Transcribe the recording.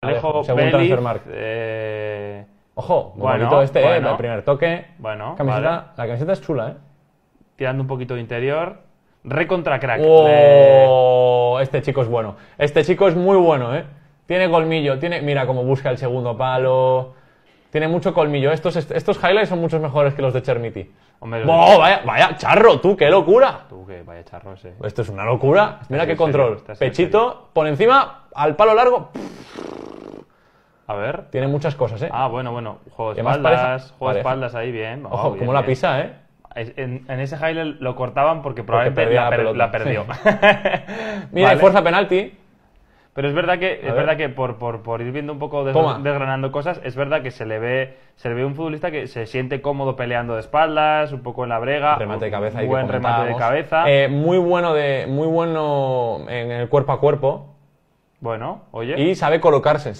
Alejo Según Transfermark. Eh... Ojo, bonito este, eh, el primer toque. Bueno, camiseta, La camiseta es chula, ¿eh? Tirando un poquito de interior. Re contra crack. Oh, Este chico es bueno. Este chico es muy bueno, ¿eh? Tiene colmillo. Tiene, mira cómo busca el segundo palo. Tiene mucho colmillo. Estos, estos highlights son muchos mejores que los de Chermiti. vaya, vaya charro! ¡Tú, qué locura! Tú, qué, vaya charro ese. Esto es una locura. Mira qué control. Pechito, por encima, al palo largo. A ver. Tiene muchas cosas, ¿eh? Ah, bueno, bueno. Juego espaldas, Juega espaldas ahí, bien. Ojo, como la pisa, ¿eh? En, ese jaile lo cortaban porque probablemente la, perdió. Mira, hay fuerza penalti. Pero es verdad que, es verdad que por, por, ir viendo un poco, desgranando cosas, es verdad que se le ve se le ve un futbolista que se siente cómodo peleando de espaldas, un poco en la brega. Remate de cabeza. Buen remate de cabeza. Eh, muy, bueno de, muy bueno en el cuerpo a cuerpo. Bueno, oye. Y sabe colocarse,